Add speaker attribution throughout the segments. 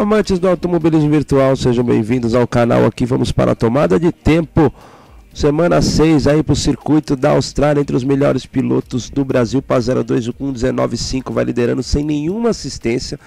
Speaker 1: Amantes do automobilismo virtual, sejam bem-vindos ao canal aqui. Vamos para a tomada de tempo. Semana 6 aí para o circuito da Austrália, entre os melhores pilotos do Brasil. Pazera 2 com 19,5 vai liderando sem nenhuma assistência.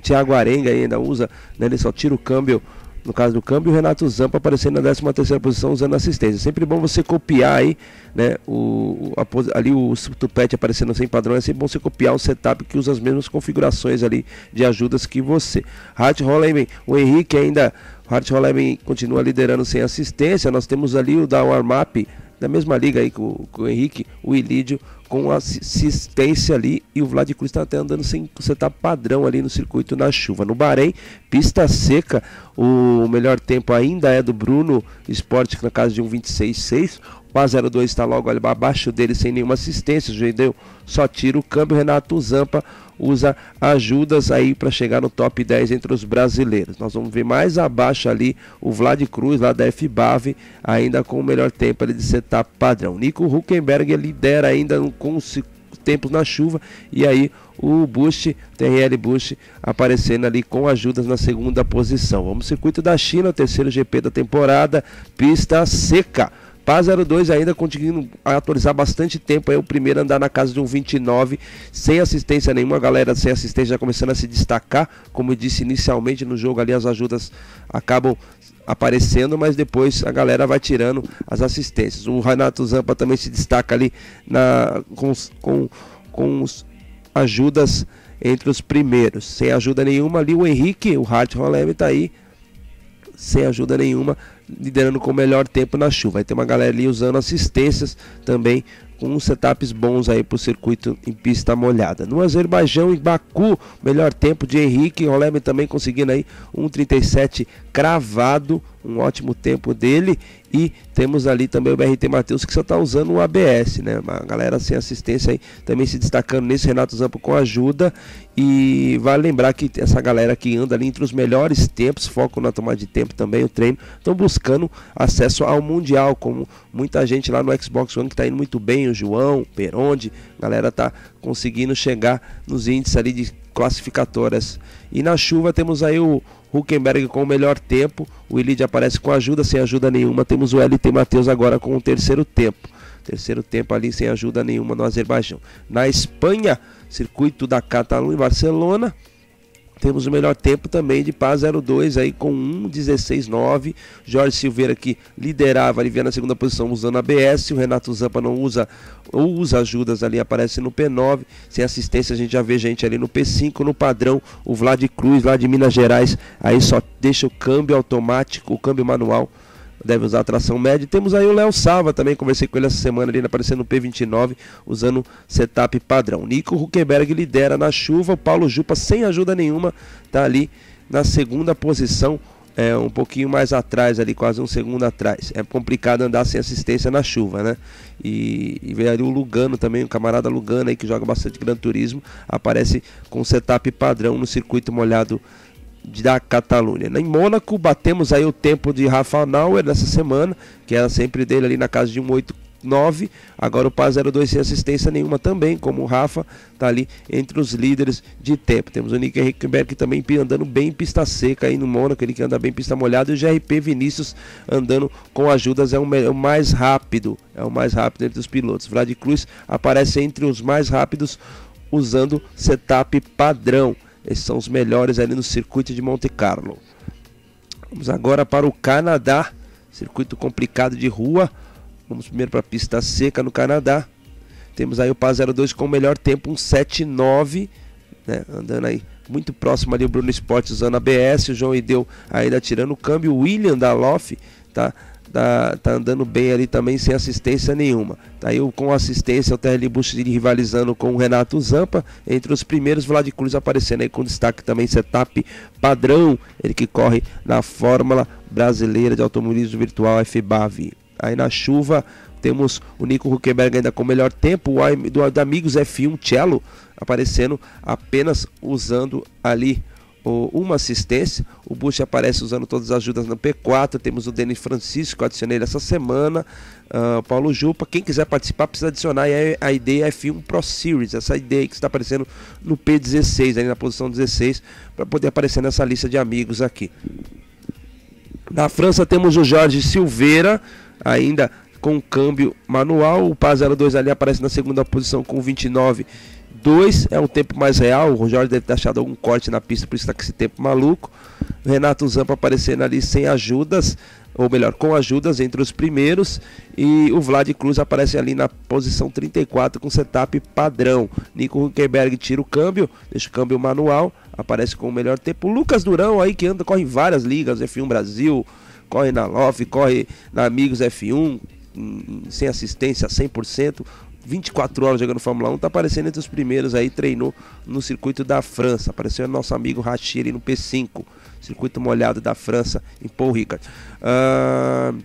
Speaker 1: Tiago Arenga ainda usa, né, ele só tira o câmbio no caso do câmbio, o Renato Zampa aparecendo na 13 posição usando assistência. Sempre bom você copiar aí, né, o, a, ali o tupete aparecendo sem padrão, é sempre bom você copiar o setup que usa as mesmas configurações ali de ajudas que você. Hart Holleman, o Henrique ainda, Hart Holleman continua liderando sem assistência, nós temos ali o da Warmap, da mesma liga aí com, com o Henrique, o Ilídio com assistência ali e o Vlad Cruz está até andando sem setup tá padrão ali no circuito na chuva. No Bahrein, pista seca, o melhor tempo ainda é do Bruno Sport na casa de um 26,6. Mas 02 está logo ali, abaixo dele sem nenhuma assistência. O Judeu só tira o câmbio. Renato Zampa usa ajudas aí para chegar no top 10 entre os brasileiros. Nós vamos ver mais abaixo ali o Vlad Cruz, lá da FBAV, ainda com o melhor tempo ali de setup padrão. Nico Huckenberg lidera ainda com os tempos na chuva e aí o Bush, TRL Bush, aparecendo ali com ajudas na segunda posição. Vamos ao circuito da China, o terceiro GP da temporada, pista seca. Paz 02 ainda conseguindo atualizar bastante tempo. É o primeiro andar na casa de um 29, sem assistência nenhuma. A galera sem assistência já começando a se destacar. Como eu disse inicialmente no jogo ali, as ajudas acabam aparecendo, mas depois a galera vai tirando as assistências. O Renato Zampa também se destaca ali na, com, com, com os ajudas entre os primeiros. Sem ajuda nenhuma ali, o Henrique, o Hart Rolem está aí sem ajuda nenhuma liderando com o melhor tempo na chuva. Aí tem uma galera ali usando assistências também com setups bons aí para o circuito em pista molhada. No Azerbaijão e Baku, melhor tempo de Henrique, Roleme também conseguindo aí 1,37 cravado um ótimo tempo dele e temos ali também o BRT Matheus que só está usando o ABS, né? Uma galera sem assistência aí também se destacando nesse Renato Zampo com ajuda e vale lembrar que essa galera que anda ali entre os melhores tempos, foco na tomada de tempo também, o treino, estão buscando acesso ao Mundial, como muita gente lá no Xbox One que está indo muito bem, o João, Peronde, a galera tá conseguindo chegar nos índices ali de classificatórias. E na chuva temos aí o Huckenberg com o melhor tempo, o Elid aparece com ajuda, sem ajuda nenhuma. Temos o LT Matheus agora com o terceiro tempo. Terceiro tempo ali sem ajuda nenhuma no Azerbaijão. Na Espanha, circuito da Catalunha e Barcelona. Temos o melhor tempo também de Paz 02 aí com 1,16,9. Jorge Silveira que liderava ali vinha na segunda posição usando a BS. O Renato Zampa não usa ou usa ajudas ali, aparece no P9. Sem assistência a gente já vê gente ali no P5. No padrão, o Vlad Cruz lá de Minas Gerais aí só deixa o câmbio automático, o câmbio manual deve usar tração média. temos aí o Léo Sava também, conversei com ele essa semana, ele aparecendo no P29, usando setup padrão. Nico Huckenberg lidera na chuva, o Paulo Jupa sem ajuda nenhuma, está ali na segunda posição, é, um pouquinho mais atrás ali, quase um segundo atrás. É complicado andar sem assistência na chuva, né? E, e ali o Lugano também, o camarada Lugano aí que joga bastante Gran Turismo, aparece com setup padrão no circuito molhado da Catalunha. Em Mônaco, batemos aí o tempo de Rafa Nauer nessa semana, que era sempre dele ali na casa de 189. Agora o Paz 02 sem assistência nenhuma também, como o Rafa está ali entre os líderes de tempo. Temos o Nick Hickenberg que também andando bem pista seca aí no Mônaco, ele que anda bem pista molhada. E o GRP Vinícius andando com ajudas, é, é o mais rápido, é o mais rápido entre os pilotos. Vlad Cruz aparece entre os mais rápidos usando setup padrão. Esses são os melhores ali no circuito de Monte Carlo. Vamos agora para o Canadá, circuito complicado de rua. Vamos primeiro para a pista seca no Canadá. Temos aí o Paz02 com o melhor tempo, um 7,9, né? andando aí muito próximo ali o Bruno Sport usando a BS, o João Ideu ainda tirando o câmbio, o William da Loff, tá? tá, tá andando bem ali também sem assistência nenhuma. Tá aí com assistência, o Terry Bush rivalizando com o Renato Zampa. Entre os primeiros, Vlad Cruz aparecendo aí com destaque também, setup padrão. Ele que corre na Fórmula Brasileira de Automobilismo Virtual FBAV. Aí na chuva, temos o Nico Huckenberg ainda com melhor tempo, o do, do Amigos F1 Cello aparecendo apenas usando ali uma assistência. O Bush aparece usando todas as ajudas no P4. Temos o Denis Francisco, adicionei ele essa semana. Uh, Paulo Jupa. Quem quiser participar precisa adicionar a ID é F1 Pro Series, essa ID que está aparecendo no P16, ali na posição 16, para poder aparecer nessa lista de amigos aqui. Na França temos o Jorge Silveira, ainda com câmbio manual. O Paz 02 ali aparece na segunda posição com 29 2 é um tempo mais real. O Jorge deve ter achado algum corte na pista, por isso está com esse tempo maluco. Renato Zampa aparecendo ali sem ajudas, ou melhor, com ajudas entre os primeiros. E o Vlad Cruz aparece ali na posição 34 com setup padrão. Nico Huckenberg tira o câmbio, deixa o câmbio manual, aparece com o melhor tempo. Lucas Durão aí que anda, corre em várias ligas, F1 Brasil, corre na Love, corre na Amigos F1, hum, sem assistência 100%. 24 horas jogando Fórmula 1, tá aparecendo entre os primeiros aí, treinou no circuito da França. Apareceu nosso amigo Rachiri no P5, circuito molhado da França, em Paul Ricard. Uh,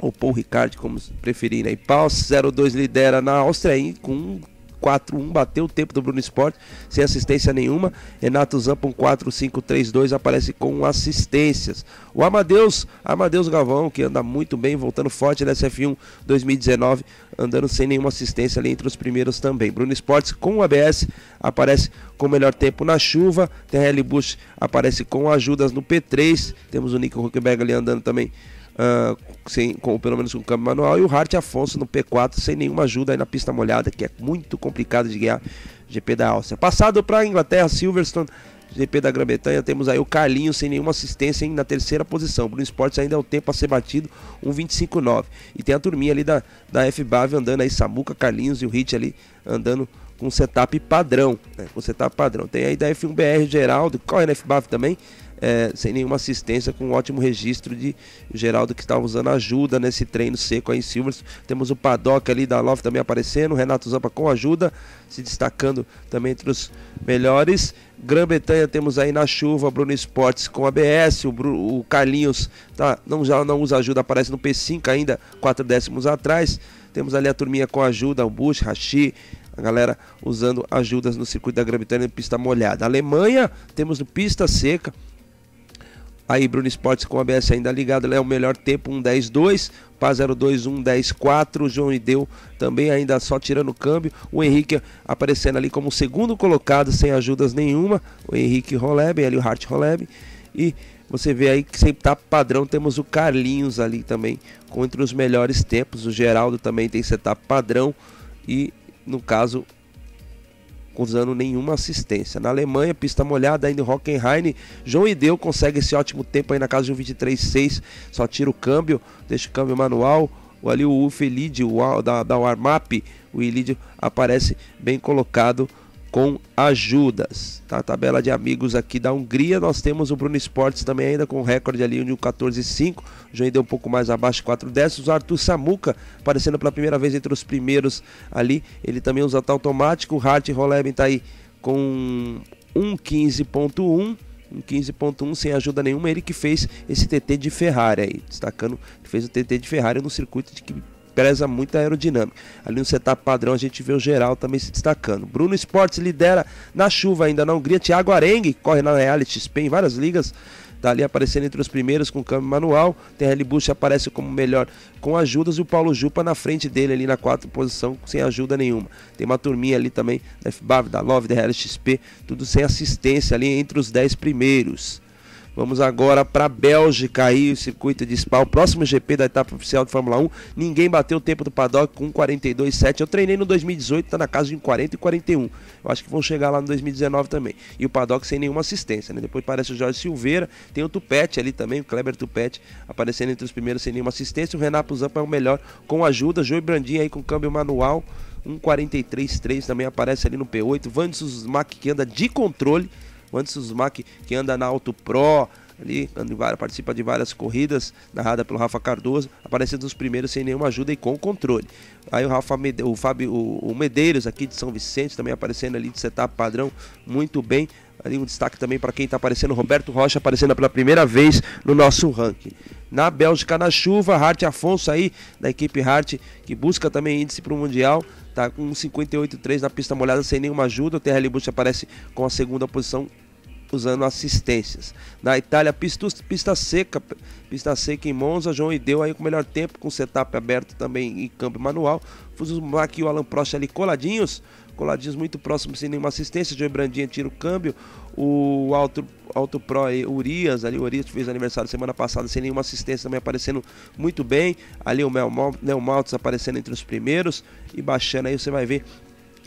Speaker 1: ou Paul Ricard, como preferir, né? E Paus 02 lidera na Áustria aí, com 4-1, bateu o tempo do Bruno Sport, sem assistência nenhuma. Renato Zampa, um 4-5-3-2, aparece com assistências. O Amadeus, Amadeus Galvão, que anda muito bem, voltando forte na sf 1 2019, andando sem nenhuma assistência ali entre os primeiros também. Bruno Sports com o ABS aparece com o melhor tempo na chuva. Terrell Bush aparece com ajudas no P3. Temos o Nico Huckenberg ali andando também uh, sem, com, pelo menos com câmbio manual, e o Hart Afonso no P4 sem nenhuma ajuda aí na pista molhada, que é muito complicado de guiar GP da Áustria. Passado para a Inglaterra, Silverstone, GP da Grã-Bretanha, temos aí o Carlinhos sem nenhuma assistência hein, na terceira posição. Bruno Esportes ainda é o tempo a ser batido, 1,25,9. E tem a turminha ali da, da FBAV andando aí, Samuca, Carlinhos e o Hit ali andando com setup padrão, né? Com setup padrão. Tem aí da F1BR Geraldo, corre na FBAV também, é, sem nenhuma assistência, com um ótimo registro de Geraldo que estava usando ajuda nesse treino seco aí em Silvers. Temos o Paddock ali da Love também aparecendo, Renato Zampa com ajuda, se destacando também entre os melhores. Grã-Bretanha temos aí na chuva, Bruno Esportes com ABS, o, Bruno, o Carlinhos tá, não, já não usa ajuda, aparece no P5 ainda, quatro décimos atrás. Temos ali a turminha com ajuda, o Bush, Rashi, a galera usando ajudas no circuito da Grã-Bretanha em pista molhada. Alemanha, temos no pista seca, Aí Bruno Esportes com a ABS ainda ligado, é o melhor tempo, 1.10.2, Pá 02 1.10.4, João Ideu também ainda só tirando o câmbio, o Henrique aparecendo ali como segundo colocado, sem ajudas nenhuma, o Henrique Roleb, ali o Hart Roleb, e você vê aí que sempre tá padrão, temos o Carlinhos ali também, com entre os melhores tempos, o Geraldo também tem setup padrão, e no caso usando nenhuma assistência. Na Alemanha, pista molhada ainda em Hockenheim, João Ideu consegue esse ótimo tempo aí na casa de um 23.6, só tira o câmbio, deixa o câmbio manual, o, ali o Ufelid, o, da, da Warmap, o Ilid aparece bem colocado com ajudas. Tá? A tabela de amigos aqui da Hungria, nós temos o Bruno Esportes também ainda com recorde ali de 14,5. João deu um pouco mais abaixo, 4 décimos. O Arthur Samuca aparecendo pela primeira vez entre os primeiros ali. Ele também usa tal automático. O Hart Roleben está aí com 1,15,1 um 15.1 sem ajuda nenhuma, ele que fez esse TT de Ferrari aí, destacando, fez o TT de Ferrari no circuito de que preza muito a aerodinâmica. Ali no setup padrão a gente vê o geral também se destacando. Bruno Sports lidera na chuva ainda na Hungria. Thiago Arengue corre na Reality XP em várias ligas. Está ali aparecendo entre os primeiros com câmbio manual. Terrell Bush aparece como melhor com ajudas e o Paulo Jupa na frente dele ali na quarta posição sem ajuda nenhuma. Tem uma turminha ali também da FBAV, da Love, da Reality XP, tudo sem assistência ali entre os 10 primeiros. Vamos agora para a Bélgica aí, o circuito de Spa, o próximo GP da etapa oficial de Fórmula 1. Ninguém bateu o tempo do paddock com 42,7. Eu treinei no 2018, tá na casa de 40 e 41. Eu acho que vão chegar lá no 2019 também. E o paddock sem nenhuma assistência, né? Depois aparece o Jorge Silveira, tem o Tupete ali também, o Kleber Tupete aparecendo entre os primeiros sem nenhuma assistência. O Renato Zampa é o melhor com ajuda. Joey Brandinho aí com câmbio manual. 1.43.3 também aparece ali no P8. Vandes Mac que anda de controle o Anderson Zumac que anda na Auto Pro, ali, participa de várias corridas, narrada pelo Rafa Cardoso, aparecendo nos primeiros sem nenhuma ajuda e com controle. Aí o Rafa Mede... o Fábio, o Medeiros aqui de São Vicente também aparecendo ali de setup padrão, muito bem. Ali um destaque também para quem está aparecendo, Roberto Rocha aparecendo pela primeira vez no nosso ranking. Na Bélgica, na chuva, Hart Afonso aí, da equipe Hart, que busca também índice para o Mundial, tá com 58,3 na pista molhada sem nenhuma ajuda. O TRL Bush aparece com a segunda posição usando assistências. Na Itália, pista, pista seca, pista seca em Monza, João e deu aí com o melhor tempo, com setup aberto também em câmbio manual. Fuzumaki e o Alan Prost ali coladinhos, coladinhos muito próximos sem nenhuma assistência. João Brandinha tira o câmbio, o Alto, Alto Pro aí, Urias, ali, Urias fez aniversário semana passada sem nenhuma assistência, também aparecendo muito bem. Ali o Mel Maltes aparecendo entre os primeiros e baixando aí, você vai ver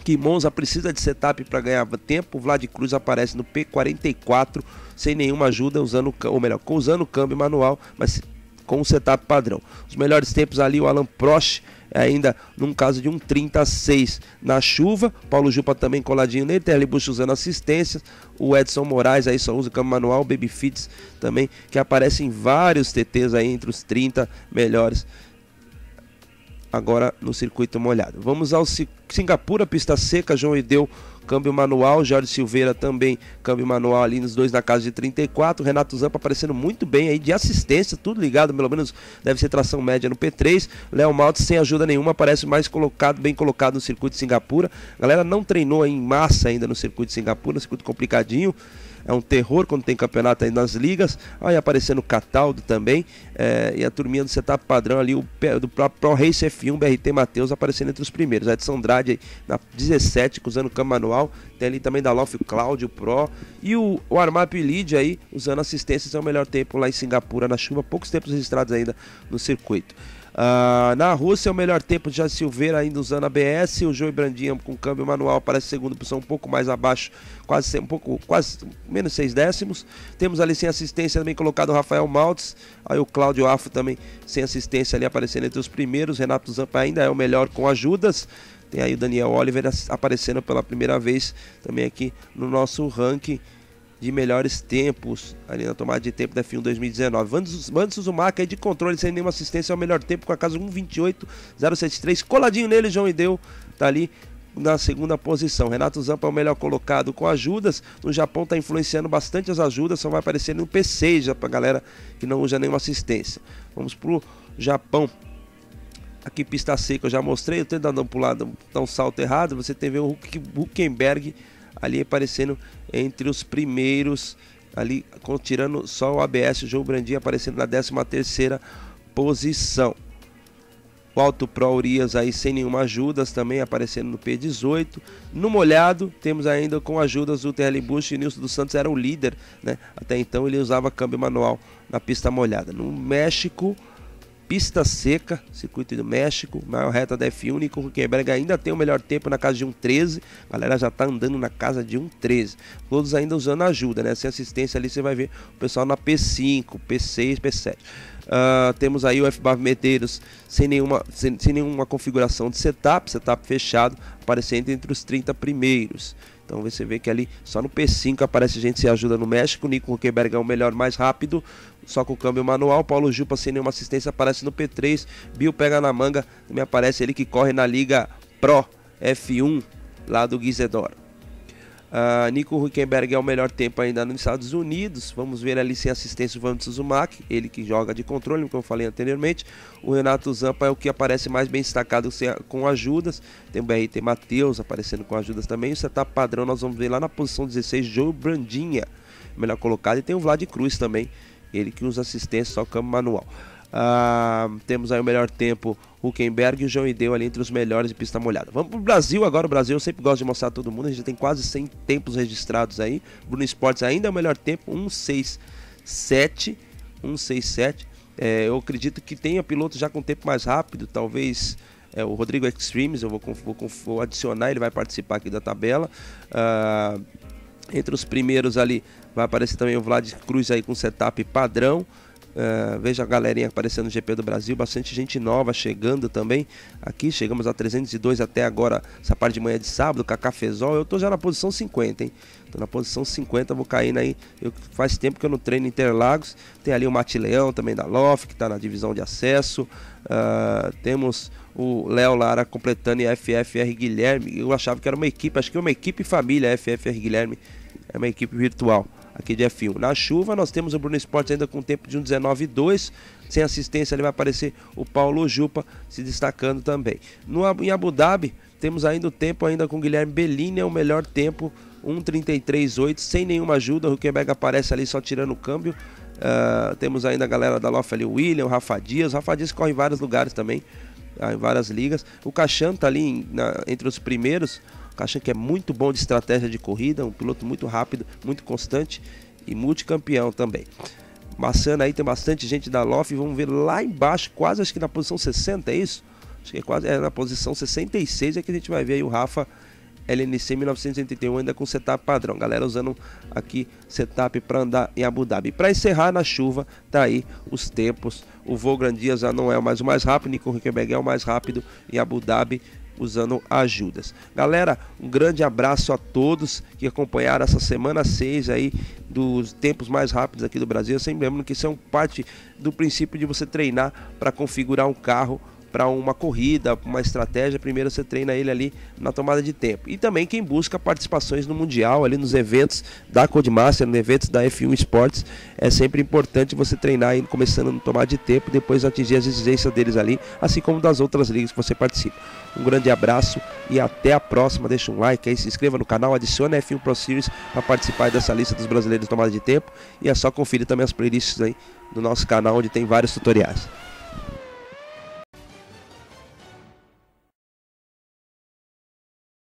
Speaker 1: que Monza precisa de setup para ganhar tempo. Vlad Cruz aparece no P44 sem nenhuma ajuda, usando, ou melhor, usando o câmbio manual, mas com o setup padrão. Os melhores tempos ali, o Alan Prost ainda num caso de um 36 na chuva. Paulo Jupa também coladinho nele, Terry Bush usando assistências. O Edson Moraes aí só usa o câmbio manual, Baby Fits também, que aparece em vários TTs aí entre os 30 melhores agora no circuito molhado. Vamos ao Singapura, pista seca, João Edeu, câmbio manual, Jorge Silveira também, câmbio manual ali nos dois na casa de 34, Renato Zampa aparecendo muito bem aí de assistência, tudo ligado, pelo menos deve ser tração média no P3, Léo Maltes sem ajuda nenhuma, parece mais colocado, bem colocado no circuito de Singapura, galera não treinou em massa ainda no circuito de Singapura, um circuito complicadinho, é um terror quando tem campeonato aí nas ligas. Aí aparecendo Cataldo também. É, e a turminha do setup padrão ali, o, do próprio Pro Race F1, BRT Matheus aparecendo entre os primeiros. Edson Andrade na 17, usando câmbio manual. Tem ali também da Lof, o Cláudio Pro. E o, o Armap Lead aí, usando assistências, é o melhor tempo lá em Singapura na chuva. Poucos tempos registrados ainda no circuito. Ah, na Rússia, é o melhor tempo de Jair Silveira ainda usando a BS O Joey Brandinho com câmbio manual aparece segundo posição um pouco mais abaixo, quase um pouco, quase menos seis décimos. Temos ali sem assistência também colocado o Rafael Maltes. Aí o Cláudio Afo também sem assistência ali aparecendo entre os primeiros. Renato Zampa ainda é o melhor com ajudas. Tem aí o Daniel Oliver aparecendo pela primeira vez também aqui no nosso ranking de melhores tempos ali na tomada de tempo da F1 2019. Vans aí de controle sem nenhuma assistência é o melhor tempo com a casa 1.28.073. Coladinho nele, João Ideu tá ali na segunda posição. Renato Zampa é o melhor colocado com ajudas. No Japão está influenciando bastante as ajudas, só vai aparecer no P6 já pra galera que não usa nenhuma assistência. Vamos pro Japão. Aqui pista seca eu já mostrei, eu tentando dando um pulado, dar um salto errado. Você tem ver o Huckenberg ali aparecendo entre os primeiros, ali tirando só o ABS, o João Brandinho aparecendo na 13 terceira posição. O Alto Pro Urias aí sem nenhuma ajudas também aparecendo no P18. No molhado, temos ainda com ajudas o TL Bush e Nilson dos Santos era o líder, né? Até então ele usava câmbio manual na pista molhada. No México, pista seca, circuito do México, maior reta da F1, o Huckenberg ainda tem o melhor tempo na casa de um a galera já tá andando na casa de um 13. todos ainda usando ajuda, né, sem assistência ali você vai ver o pessoal na P5, P6, P7. Uh, temos aí o F Medeiros sem nenhuma, sem, sem nenhuma configuração de setup, setup fechado, aparecendo entre os 30 primeiros. Então você vê que ali só no P5 aparece gente se ajuda no México. Nico Huckenberg é o melhor mais rápido, só com o câmbio manual. Paulo Jupa sem nenhuma assistência aparece no P3. Bill pega na manga, me aparece ele que corre na Liga Pro F1 lá do Guizedor. Uh, Nico Huckenberg é o melhor tempo ainda nos Estados Unidos. Vamos ver ali sem assistência o Vamos Suzumak, ele que joga de controle, como eu falei anteriormente. O Renato Zampa é o que aparece mais bem destacado com ajudas. Tem o BRT Matheus aparecendo com ajudas também. O setup é tá padrão nós vamos ver lá na posição 16, Joe Brandinha, melhor colocado. E tem o Vlad Cruz também, ele que usa assistência só câmbio manual. Ah, temos aí o melhor tempo, Huckenberg e o João Ideu ali entre os melhores de pista molhada. Vamos pro Brasil agora, o Brasil sempre gosta de mostrar todo mundo, a gente já tem quase 100 tempos registrados aí. Bruno Esportes ainda é o melhor tempo, 167, 167. É, eu acredito que tenha piloto já com tempo mais rápido, talvez é, o Rodrigo Extremes, eu vou, vou, vou, adicionar, ele vai participar aqui da tabela. Uh, entre os primeiros ali vai aparecer também o Vlad Cruz aí com setup padrão. Uh, veja a galerinha aparecendo no GP do Brasil, bastante gente nova chegando também aqui. Chegamos a 302 até agora, essa parte de manhã de sábado, a Fezol. Eu tô já na posição 50, hein? Tô na posição 50, vou caindo aí. Eu, faz tempo que eu não treino Interlagos. Tem ali o Matileão também da LOF, que tá na divisão de acesso. Uh, temos o Léo Lara completando e FFR Guilherme. Eu achava que era uma equipe, acho que é uma equipe família, FFR Guilherme. É uma equipe virtual aqui de F1. Na chuva, nós temos o Bruno Esportes ainda com tempo de um 2 Sem assistência, ele vai aparecer o Paulo Jupa se destacando também. No, em Abu Dhabi, temos ainda o tempo ainda com Guilherme Bellini, é o melhor tempo, 1,33,8, sem nenhuma ajuda. O Huckenberg aparece ali só tirando o câmbio. Uh, temos ainda a galera da Lofa ali, o William, o Rafa Dias. O Rafa Dias corre em vários lugares também, ah, em várias ligas. O Caixão tá ali na, entre os primeiros Kachan, que é muito bom de estratégia de corrida, um piloto muito rápido, muito constante e multicampeão também. Massana aí tem bastante gente da Loft, vamos ver lá embaixo, quase acho que na posição 60, é isso? Acho que é quase é na posição 66 é que a gente vai ver aí o Rafa LNC 1981 ainda com setup padrão. Galera usando aqui setup para andar em Abu Dhabi. Para encerrar na chuva, tá aí os tempos. O Vograndia já não é mais o mais rápido, Nico Huckenberg é o mais rápido em Abu Dhabi usando ajudas. Galera, um grande abraço a todos que acompanharam essa semana 6 aí dos tempos mais rápidos aqui do Brasil. Eu sempre lembro que isso é um parte do princípio de você treinar para configurar um carro para uma corrida, uma estratégia, primeiro você treina ele ali na tomada de tempo. E também quem busca participações no Mundial, ali nos eventos da Codemaster, nos eventos da F1 Sports, é sempre importante você treinar ele começando no tomada de tempo, depois atingir as exigências deles ali, assim como das outras ligas que você participa. Um grande abraço e até a próxima. Deixa um like aí, se inscreva no canal, adicione a F1 Pro Series para participar dessa lista dos brasileiros tomada de tempo. E é só conferir também as playlists aí do nosso canal, onde tem vários tutoriais.